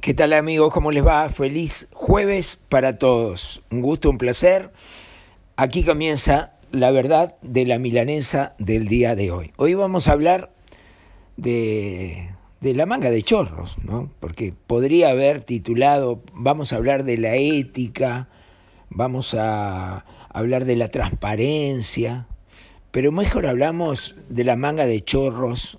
¿Qué tal amigos? ¿Cómo les va? Feliz jueves para todos. Un gusto, un placer. Aquí comienza la verdad de la milanesa del día de hoy. Hoy vamos a hablar de, de la manga de chorros, ¿no? Porque podría haber titulado, vamos a hablar de la ética, vamos a hablar de la transparencia, pero mejor hablamos de la manga de chorros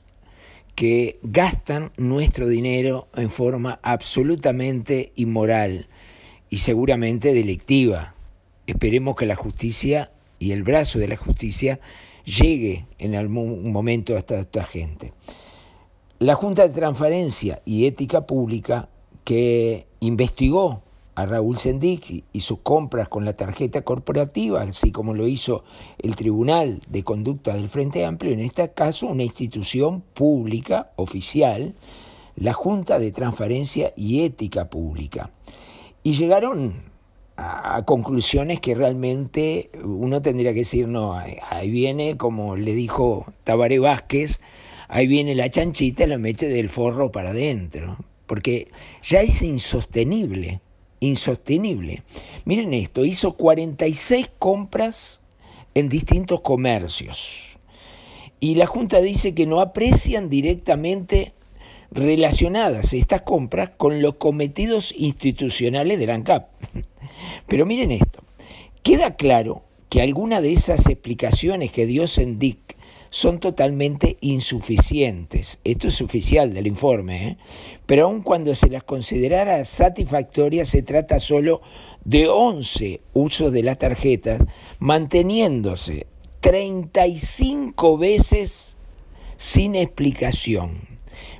que gastan nuestro dinero en forma absolutamente inmoral y seguramente delictiva. Esperemos que la justicia y el brazo de la justicia llegue en algún momento hasta esta gente. La Junta de Transparencia y Ética Pública que investigó a Raúl Sendic y sus compras con la tarjeta corporativa, así como lo hizo el Tribunal de Conducta del Frente Amplio, en este caso una institución pública oficial, la Junta de Transparencia y Ética Pública. Y llegaron a, conclusiones que realmente uno tendría que decir, no, ahí viene, como le dijo Tabaré Vázquez, ahí viene la chanchita y la mete del forro para adentro, porque ya es insostenible insostenible. Miren esto, hizo 46 compras en distintos comercios. Y la Junta dice que no aprecian directamente relacionadas estas compras con los cometidos institucionales del ANCAP. Pero miren esto, queda claro que alguna de esas explicaciones que dio Sendic son totalmente insuficientes. Esto es oficial del informe, ¿eh? pero aun cuando se las considerara satisfactorias, se trata solo de 11 usos de las tarjetas, manteniéndose 35 veces sin explicación.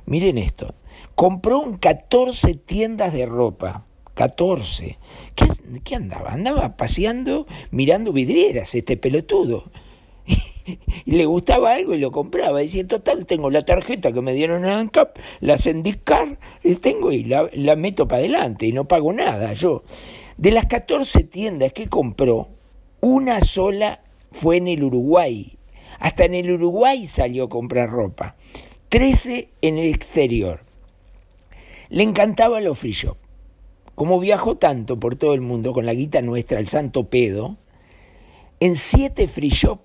Miren esto, compró 14 tiendas de ropa. 14. ¿Qué, ¿Qué, andaba? Andaba paseando, mirando vidrieras, este pelotudo le gustaba algo y lo compraba. Decía, en total, tengo la tarjeta que me dieron en ANCAP, la Sendicar, eh, tengo y la, la meto para adelante y no pago nada yo. De las 14 tiendas que compró, una sola fue en el Uruguay. Hasta en el Uruguay salió a comprar ropa. 13 en el exterior. Le encantaba los free shop. Como viajó tanto por todo el mundo con la guita nuestra, el santo pedo, en siete free shop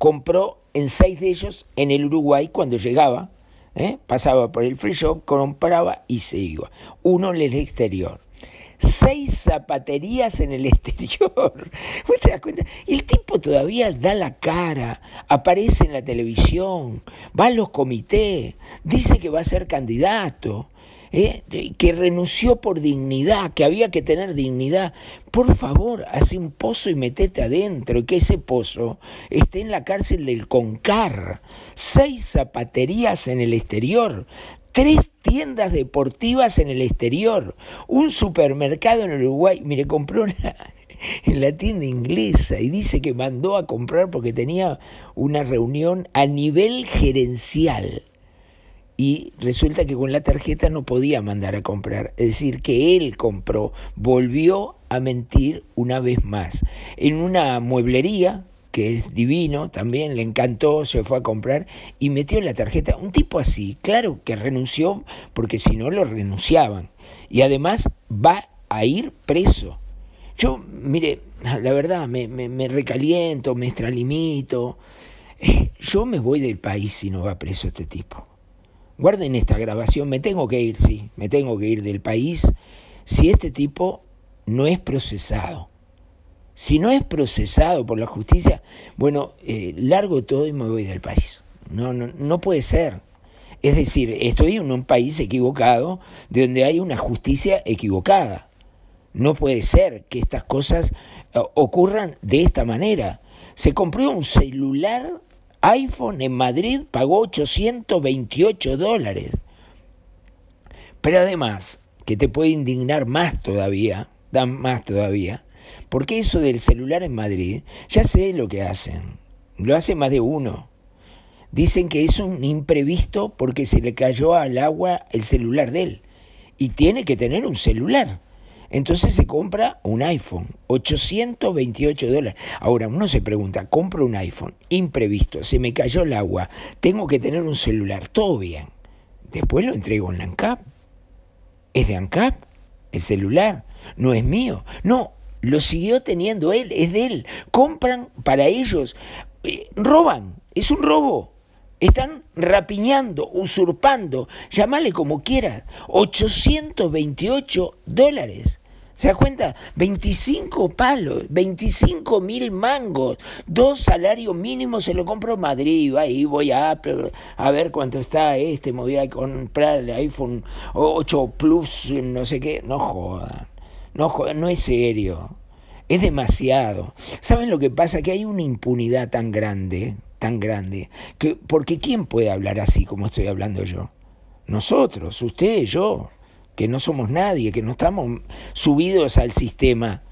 compró en seis de ellos en el Uruguay cuando llegaba, ¿eh? pasaba por el free shop, compraba y se iba. Uno en el exterior. Seis zapaterías en el exterior. ¿Vos te das cuenta? Y el tipo todavía da la cara, aparece en la televisión, va a los comités, dice que va a ser candidato. ¿eh? que renunció por dignidad, que había que tener dignidad. Por favor, hace un pozo y metete adentro, y que ese pozo esté en la cárcel del Concar, seis zapaterías en el exterior, tres tiendas deportivas en el exterior, un supermercado en Uruguay. Mire, compró una en la tienda inglesa y dice que mandó a comprar porque tenía una reunión a nivel gerencial y resulta que con la tarjeta no podía mandar a comprar. Es decir, que él compró, volvió a mentir una vez más. En una mueblería, que es divino también, le encantó, se fue a comprar y metió en la tarjeta. Un tipo así, claro que renunció porque si no lo renunciaban. Y además va a ir preso. Yo, mire, la verdad, me, recaliento, me extralimito. Eh, yo me voy del país si no va preso este tipo. Guarden esta grabación, me tengo que ir, sí, me tengo que ir del país si este tipo no es procesado. Si no es procesado por la justicia, bueno, eh, largo todo y me voy del país. No, no, no puede ser. Es decir, estoy en un país equivocado, donde hay una justicia equivocada. No puede ser que estas cosas eh, ocurran de esta manera. Se compró un celular iPhone en Madrid pagó 828 dólares. Pero además, que te puede indignar más todavía, dan más todavía, porque eso del celular en Madrid, ya sé lo que hacen, lo hace más de uno. Dicen que es un imprevisto porque se le cayó al agua el celular de él y tiene que tener un celular. Entonces se compra un iPhone, 828 dólares. Ahora uno se pregunta, compro un iPhone, imprevisto, se me cayó el agua, tengo que tener un celular, todo bien. Después lo entrego en ANCAP. Es de ANCAP, el celular, no es mío. No, lo siguió teniendo él, es de él. Compran para ellos, eh, roban, es un robo. Están rapiñando, usurpando, llámale como quieras, 828 dólares. ¿Se da cuenta? 25 palos, 25 mil mangos, dos salarios mínimos se lo compro en Madrid, ahí voy a Apple a ver cuánto está este, me voy a comprar el iPhone 8 Plus, no sé qué, no jodan, no, no es serio, es demasiado. ¿Saben lo que pasa? Que hay una impunidad tan grande, tan grande, que, porque ¿quién puede hablar así como estoy hablando yo? Nosotros, usted, yo que no somos nadie, que no estamos subidos al sistema.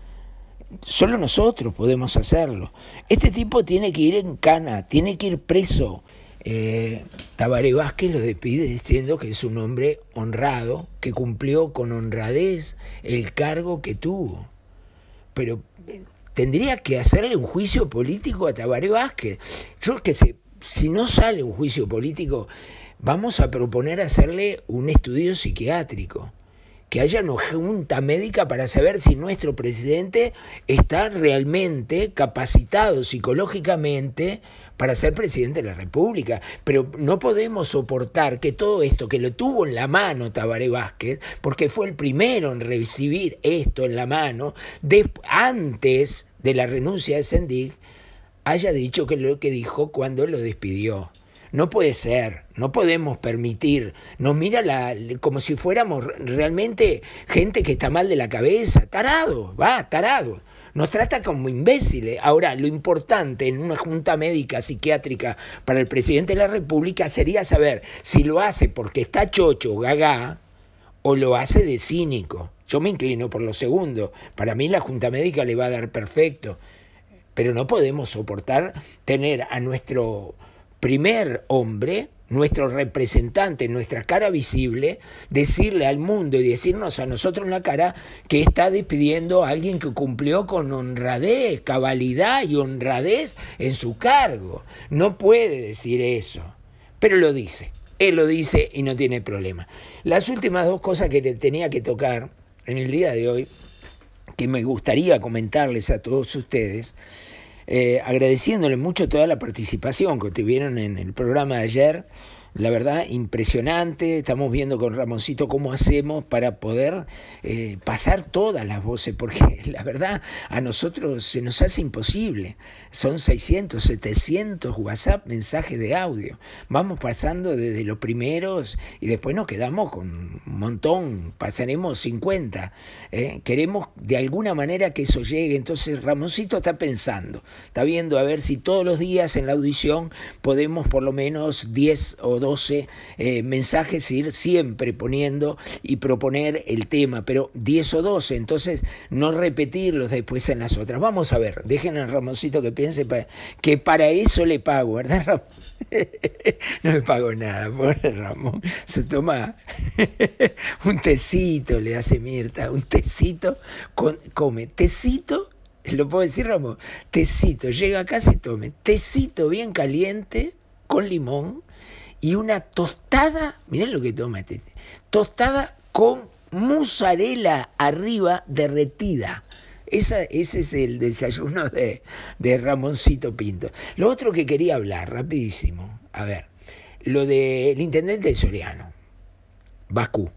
Solo nosotros podemos hacerlo. Este tipo tiene que ir en cana, tiene que ir preso. Eh, Tabaré Vázquez lo despide diciendo que es un hombre honrado, que cumplió con honradez el cargo que tuvo. Pero eh, tendría que hacerle un juicio político a Tabaré Vázquez. Yo que sé, si no sale un juicio político, vamos a proponer hacerle un estudio psiquiátrico que haya una junta médica para saber si nuestro presidente está realmente capacitado psicológicamente para ser presidente de la República. Pero no podemos soportar que todo esto, que lo tuvo en la mano Tabaré Vázquez, porque fue el primero en recibir esto en la mano, antes de la renuncia de Sendig, haya dicho que lo que dijo cuando lo despidió. No puede ser, no podemos permitir. Nos mira la, como si fuéramos realmente gente que está mal de la cabeza, tarado, va, tarado. Nos trata como imbéciles. Ahora, lo importante en una junta médica psiquiátrica para el presidente de la República sería saber si lo hace porque está chocho, gaga, o lo hace de cínico. Yo me inclino por lo segundo. Para mí la junta médica le va a dar perfecto. Pero no podemos soportar tener a nuestro primer hombre, nuestro representante, nuestra cara visible, decirle al mundo y decirnos a nosotros en la cara que está despidiendo a alguien que cumplió con honradez, cabalidad y honradez en su cargo. No puede decir eso, pero lo dice. Él lo dice y no tiene problema. Las últimas dos cosas que le tenía que tocar en el día de hoy, que me gustaría comentarles a todos ustedes, eh, agradeciéndole mucho toda la participación que tuvieron en el programa de ayer la verdad, impresionante. Estamos viendo con Ramoncito cómo hacemos para poder eh, pasar todas las voces, porque la verdad a nosotros se nos hace imposible. Son 600, 700 WhatsApp mensajes de audio. Vamos pasando desde los primeros y después nos quedamos con un montón, pasaremos 50. ¿eh? Queremos de alguna manera que eso llegue. Entonces Ramoncito está pensando, está viendo a ver si todos los días en la audición podemos por lo menos 10 o 12 12 eh, mensajes, e ir siempre poniendo y proponer el tema, pero 10 o 12, entonces no repetirlos después en las otras. Vamos a ver, dejen a Ramoncito que piense que para eso le pago, ¿verdad, Ramón? no le pago nada, pobre Ramón. Se toma un tecito, le hace Mirta, un tecito, con, come tecito ¿Lo puedo decir, Ramón? Tecito. Llega acá, se tome. Tecito bien caliente, con limón, y una tostada, miren lo que toma tostada con musarela arriba derretida. ese es el desayuno de, Ramoncito Pinto. Lo otro que quería hablar, rapidísimo, a ver, lo del de intendente Soriano, Bakú,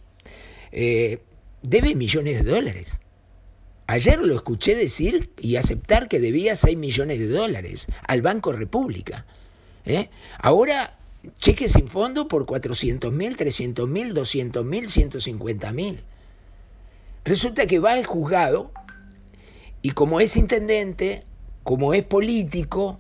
eh, debe millones de dólares. Ayer lo escuché decir y aceptar que debía 6 millones de dólares al Banco República. ¿eh? Ahora cheques sin fondo por 400 mil, 300 mil, 200 mil, 150 mil. Resulta que va al juzgado y como es intendente, como es político,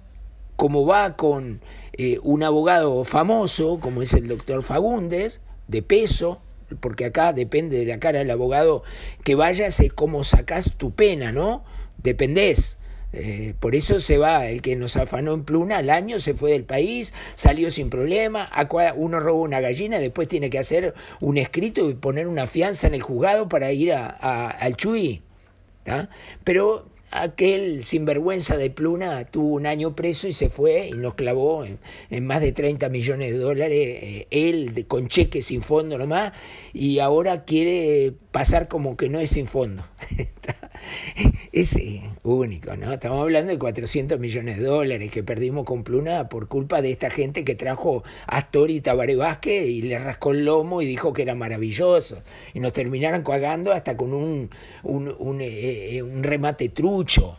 como va con eh, un abogado famoso, como es el doctor Fagundes, de peso, porque acá depende de la cara del abogado que vayas, es como sacás tu pena, ¿no? Dependés. Eh, por eso se va, el que nos afanó en pluna al año se fue del país, salió sin problema, uno robó una gallina, después tiene que hacer un escrito y poner una fianza en el juzgado para ir al Chuy. Pero aquel sinvergüenza de pluna tuvo un año preso y se fue y nos clavó en, más de 30 millones de dólares, eh, él de, con cheques sin fondo nomás, y ahora quiere pasar como que no es sin fondo. es eh, único, ¿no? Estamos hablando de 400 millones de dólares que perdimos con Pluna por culpa de esta gente que trajo a Astor y Tabaré Vázquez y le rascó el lomo y dijo que era maravilloso. Y nos terminaron coagando hasta con un, un, eh, eh, remate trucho.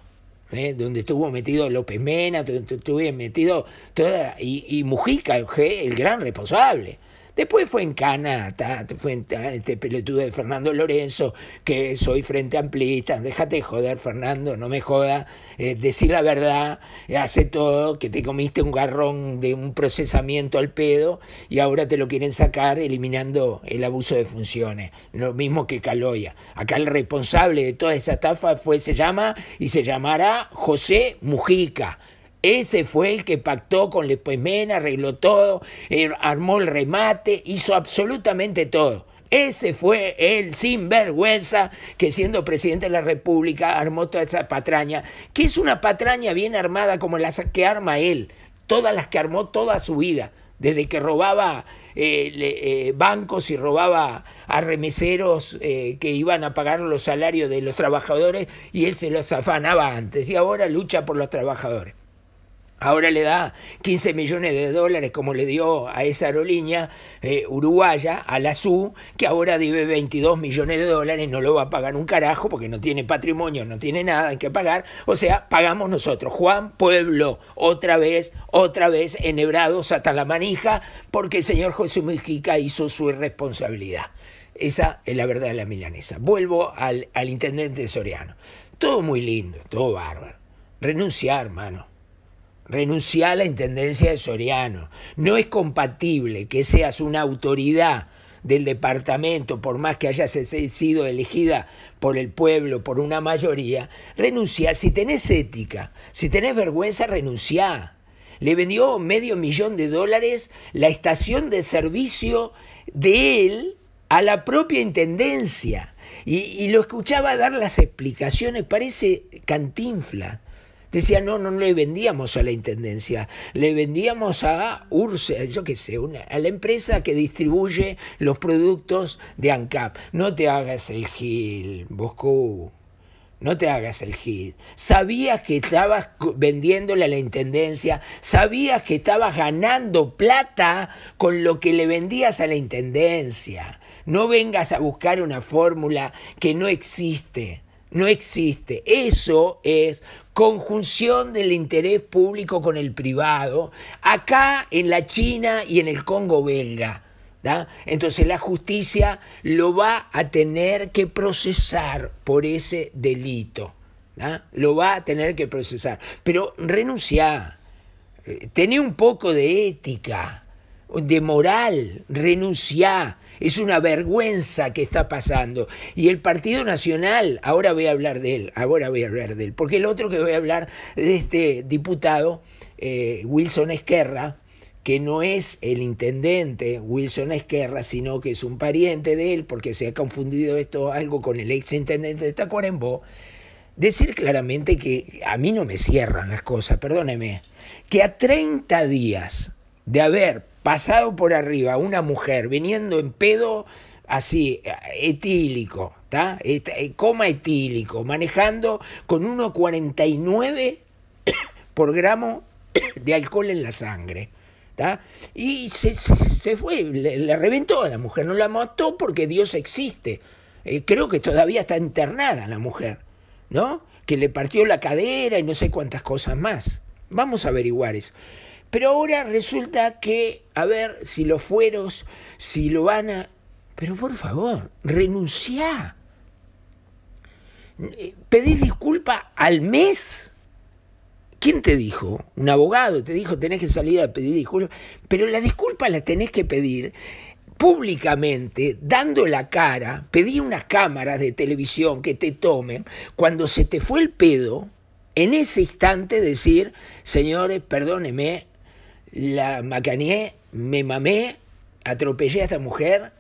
donde estuvo metido López Mena, donde estuvo metido toda, y, y Mujica, el gran responsable. Después fue en Cana, fue en este pelotudo de Fernando Lorenzo, que soy frente amplista, déjate joder, Fernando, no me joda, eh, decir la verdad, eh, hace todo, que te comiste un garrón de un procesamiento al pedo y ahora te lo quieren sacar eliminando el abuso de funciones, lo mismo que Caloya. Acá el responsable de toda esa estafa fue, se llama y se llamará José Mujica. Ese fue el que pactó con Lepemena, arregló todo, eh, armó el remate, hizo absolutamente todo. Ese fue el sinvergüenza que siendo presidente de la República armó toda esa patraña, que es una patraña bien armada como las que arma él, todas las que armó toda su vida, desde que robaba eh, eh, bancos y robaba a que iban a pagar los salarios de los trabajadores y él se los afanaba antes y ahora lucha por los trabajadores ahora le da 15 millones de dólares como le dio a esa aerolínea eh, uruguaya, a la SU, que ahora debe 22 millones de dólares, no lo va a pagar un carajo porque no tiene patrimonio, no tiene nada en que pagar, o sea, pagamos nosotros, Juan Pueblo, otra vez, otra vez, enhebrados hasta la manija, porque el señor José Mujica hizo su irresponsabilidad. Esa es la verdad de la milanesa. Vuelvo al, al intendente Soriano. Todo muy lindo, todo bárbaro. Renunciar, hermano renunciá a la intendencia de Soriano. No es compatible que seas una autoridad del departamento, por más que hayas sido elegida por el pueblo, por una mayoría, renuncia. Si tenés ética, si tenés vergüenza, renuncia. Le vendió medio millón de dólares la estación de servicio de él a la propia intendencia. Y, y lo escuchaba dar las explicaciones, parece cantinfla. Decía, no, no le vendíamos a la Intendencia, le vendíamos a URSE, yo qué sé, a la empresa que distribuye los productos de ANCAP. No te hagas el gil, Bosco. No te hagas el gil. Sabías que estabas vendiéndole a la intendencia, sabías que estabas ganando plata con lo que le vendías a la intendencia. No vengas a buscar una fórmula que no existe. No existe. Eso es conjunción del interés público con el privado, acá en la China y en el Congo belga. Entonces la justicia lo va a tener que procesar por ese delito. Lo va a tener que procesar. Pero renunciá, eh, tené un poco de ética, de moral, renunciá. Es una vergüenza que está pasando. Y el Partido Nacional, ahora voy a hablar de él, ahora voy a hablar de él, porque el otro que voy a hablar de este diputado, eh, Wilson Esquerra, que no es el intendente Wilson Esquerra, sino que es un pariente de él, porque se ha confundido esto algo con el ex intendente de Tacuarembó, decir claramente que a mí no me cierran las cosas, perdóneme, que a 30 días de haber pasado por arriba una mujer viniendo en pedo así, etílico, ¿está? Eh, coma etílico, manejando con 1,49 por gramo de alcohol en la sangre. Y se, fue, le, reventó a la mujer, no la mató porque Dios existe. Eh, creo que todavía está internada la mujer, ¿no? Que le partió la cadera y no sé cuántas cosas más. Vamos a averiguar eso. Pero ahora resulta que, a ver, si los fueros, si lo van a... Pero por favor, renunciá. Pedí disculpa al mes. ¿Quién te dijo? Un abogado te dijo, tenés que salir a pedir disculpas. Pero la disculpa la tenés que pedir públicamente, dando la cara, pedí unas cámaras de televisión que te tomen, cuando se te fue el pedo, en ese instante decir, señores, perdóneme, la macané, me mamé, atropellé a esta mujer,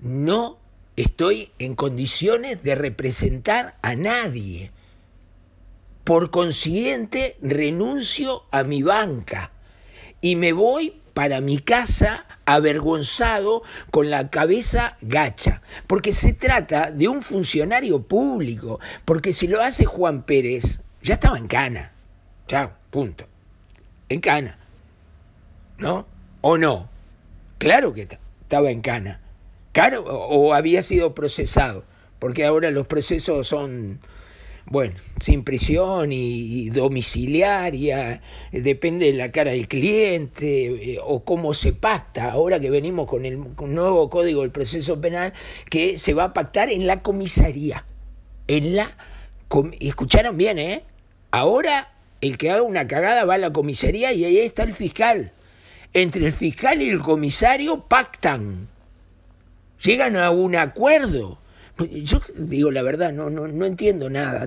no estoy en condiciones de representar a nadie. Por consiguiente, renuncio a mi banca y me voy para mi casa avergonzado con la cabeza gacha, porque se trata de un funcionario público, porque si lo hace Juan Pérez, ya estaba en cana. Chao, punto. En cana. ¿no? ¿O no? Claro que estaba en cana. Claro, o había sido procesado, porque ahora los procesos son, bueno, sin prisión y, domiciliaria, depende de la cara del cliente eh, o cómo se pacta, ahora que venimos con el nuevo código del proceso penal, que se va a pactar en la comisaría, en la... Escucharon bien, ¿eh? Ahora el que haga una cagada va a la comisaría y ahí está el fiscal entre el fiscal y el comisario pactan, llegan a un acuerdo. Yo digo la verdad, no, no, no entiendo nada,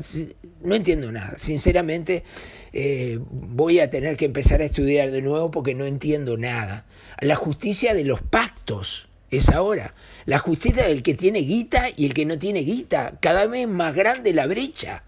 no entiendo nada. Sinceramente, eh, voy a tener que empezar a estudiar de nuevo porque no entiendo nada. La justicia de los pactos es ahora. La justicia del que tiene guita y el que no tiene guita. Cada vez más grande la brecha.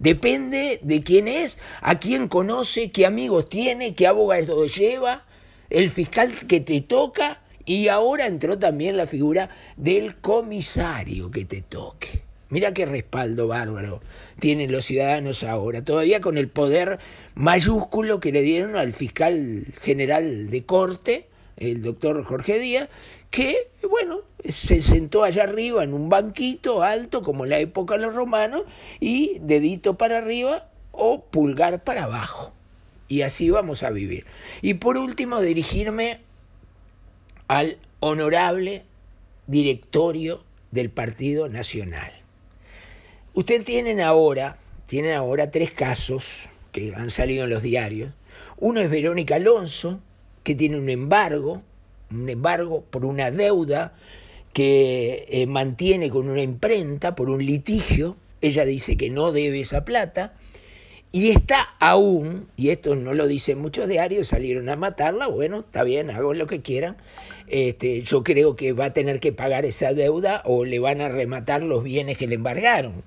Depende de quién es, a quién conoce, qué amigos tiene, qué abogados lleva el fiscal que te toca y ahora entró también la figura del comisario que te toque. Mira qué respaldo bárbaro tienen los ciudadanos ahora, todavía con el poder mayúsculo que le dieron al fiscal general de corte, el doctor Jorge Díaz, que, bueno, se sentó allá arriba en un banquito alto, como en la época de los romanos, y dedito para arriba o pulgar para abajo y así vamos a vivir. Y por último, dirigirme al honorable directorio del Partido Nacional. Ustedes tienen ahora, tienen ahora tres casos que han salido en los diarios. Uno es Verónica Alonso, que tiene un embargo, un embargo por una deuda que eh, mantiene con una imprenta por un litigio. Ella dice que no debe esa plata y está aún, y esto no lo dicen muchos diarios, salieron a matarla, bueno, está bien, hago lo que quieran. Este, yo creo que va a tener que pagar esa deuda o le van a rematar los bienes que le embargaron.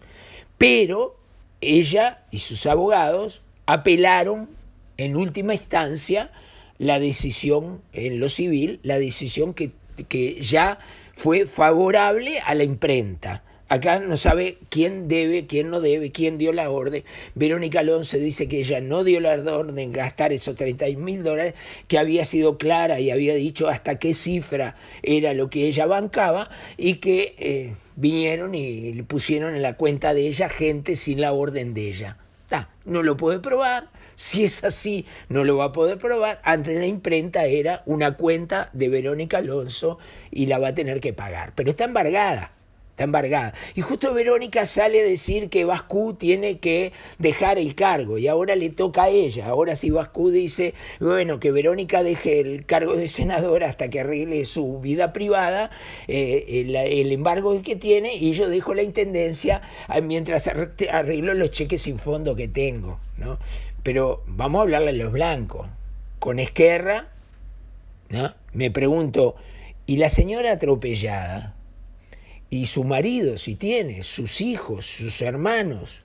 Pero ella y sus abogados apelaron en última instancia la decisión en lo civil, la decisión que, que ya fue favorable a la imprenta. Acá no sabe quién debe, quién no debe, quién dio la orden. Verónica Alonso dice que ella no dio la orden de gastar esos 30 mil dólares, que había sido clara y había dicho hasta qué cifra era lo que ella bancaba y que eh, vinieron y le pusieron en la cuenta de ella gente sin la orden de ella. Ah, no lo puede probar. Si es así, no lo va a poder probar. Antes la imprenta era una cuenta de Verónica Alonso y la va a tener que pagar. Pero está embargada embargada. Y justo Verónica sale a decir que Bascu tiene que dejar el cargo y ahora le toca a ella. Ahora si Bascu dice, bueno, que Verónica deje el cargo de senadora hasta que arregle su vida privada, eh, eh, el, embargo que tiene y yo dejo la intendencia ah, mientras arreglo los cheques sin fondo que tengo. ¿no? Pero vamos a hablarle a los blancos. Con Esquerra, ¿no? me pregunto, ¿y la señora atropellada? y su marido, si tiene, sus hijos, sus hermanos.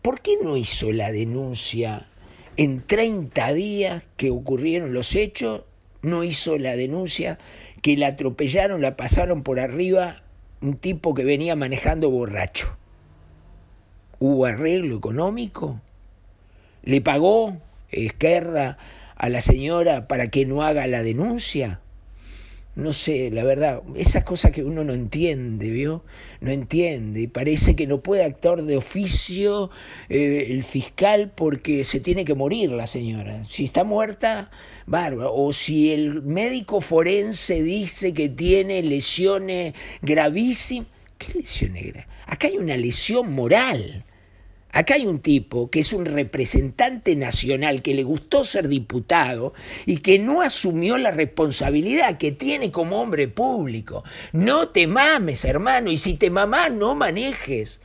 ¿Por qué no hizo la denuncia en 30 días que ocurrieron los hechos? No hizo la denuncia que la atropellaron, la pasaron por arriba un tipo que venía manejando borracho. ¿Hubo arreglo económico? ¿Le pagó Esquerra a la señora para que no haga la denuncia? no sé, la verdad, esas cosas que uno no entiende, ¿vio? No entiende, y parece que no puede actuar de oficio eh, el fiscal porque se tiene que morir la señora. Si está muerta, bárbaro. O si el médico forense dice que tiene lesiones gravísimas. ¿Qué lesión negra? Acá hay una lesión moral. Acá hay un tipo que es un representante nacional, que le gustó ser diputado y que no asumió la responsabilidad que tiene como hombre público. No te mames, hermano, y si te mamás, no manejes.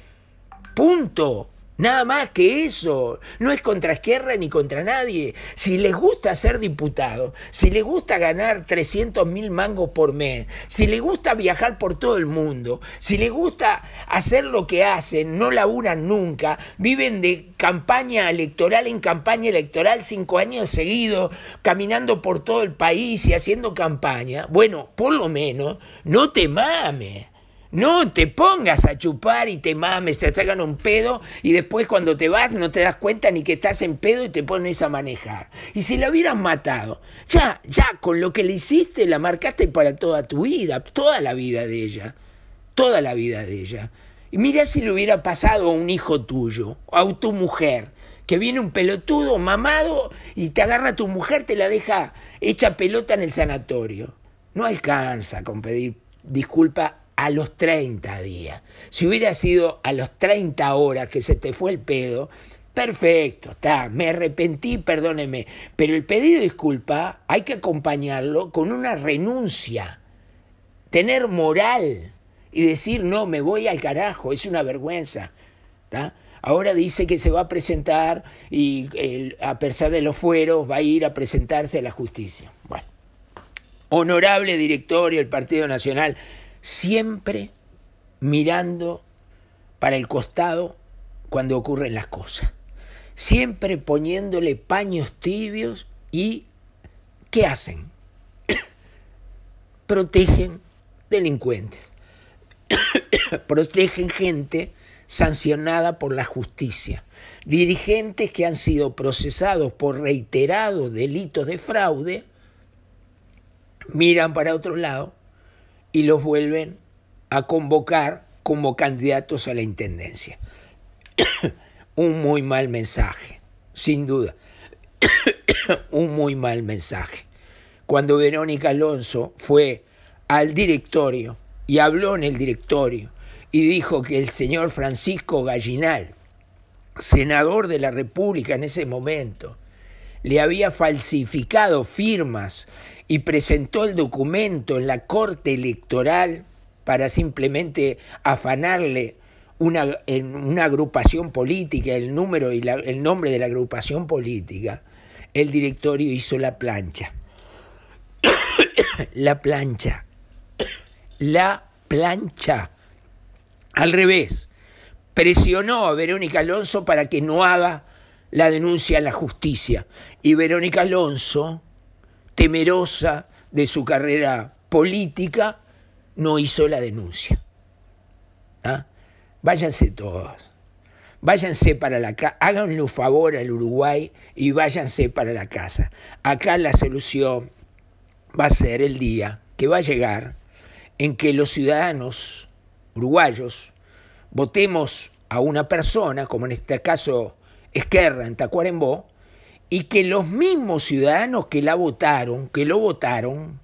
Punto. Nada más que eso. No es contra izquierda ni contra nadie. Si les gusta ser diputado, si les gusta ganar 300 mil mangos por mes, si les gusta viajar por todo el mundo, si les gusta hacer lo que hacen, no laburan nunca, viven de campaña electoral en campaña electoral cinco años seguidos, caminando por todo el país y haciendo campaña, bueno, por lo menos, no te mames. No te pongas a chupar y te mames, te sacan un pedo y después cuando te vas no te das cuenta ni que estás en pedo y te pones a manejar. Y si la hubieras matado, ya, ya, con lo que le hiciste la marcaste para toda tu vida, toda la vida de ella, toda la vida de ella. Y mira si le hubiera pasado a un hijo tuyo, a tu mujer, que viene un pelotudo mamado y te agarra a tu mujer, te la deja hecha pelota en el sanatorio. No alcanza con pedir disculpa a los 30 días. Si hubiera sido a los 30 horas que se te fue el pedo, perfecto, está, me arrepentí, perdóneme, pero el pedido de disculpa hay que acompañarlo con una renuncia, tener moral y decir, no, me voy al carajo, es una vergüenza. Ahora dice que se va a presentar y a pesar de los fueros va a ir a presentarse a la justicia. Bueno. Honorable directorio del Partido Nacional, siempre mirando para el costado cuando ocurren las cosas, siempre poniéndole paños tibios y ¿qué hacen? protegen delincuentes, protegen gente sancionada por la justicia, dirigentes que han sido procesados por reiterados delitos de fraude, miran para otro lado y los vuelven a convocar como candidatos a la Intendencia. Un muy mal mensaje, sin duda. Un muy mal mensaje. Cuando Verónica Alonso fue al directorio y habló en el directorio y dijo que el señor Francisco Gallinal, senador de la República en ese momento, le había falsificado firmas y presentó el documento en la Corte Electoral para simplemente afanarle una, en una agrupación política, el número y el nombre de la agrupación política, el directorio hizo la plancha. la plancha. La plancha. Al revés. Presionó a Verónica Alonso para que no haga la denuncia a la justicia. Y Verónica Alonso temerosa de su carrera política, no hizo la denuncia. ¿Ah? Váyanse todos. Váyanse para la casa, háganle un favor al Uruguay y váyanse para la casa. Acá la solución va a ser el día que va a llegar en que los ciudadanos uruguayos votemos a una persona, como en este caso Esquerra en Tacuarembó, y que los mismos ciudadanos que la votaron, que lo votaron,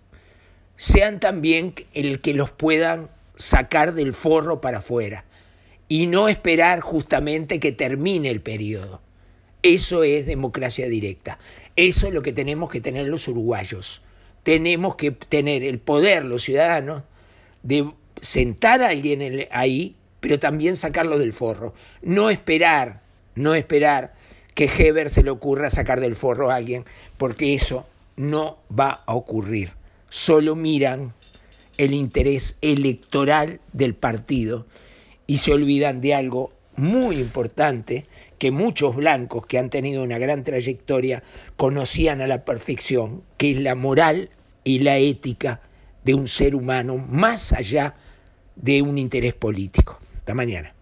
sean también el que los puedan sacar del forro para afuera y no esperar justamente que termine el periodo. Eso es democracia directa. Eso es lo que tenemos que tener los uruguayos. Tenemos que tener el poder, los ciudadanos, de sentar a alguien ahí, pero también sacarlo del forro. No esperar, no esperar que Heber se le ocurra sacar del forro a alguien, porque eso no va a ocurrir. Solo miran el interés electoral del partido y se olvidan de algo muy importante que muchos blancos que han tenido una gran trayectoria conocían a la perfección, que es la moral y la ética de un ser humano más allá de un interés político. Hasta mañana.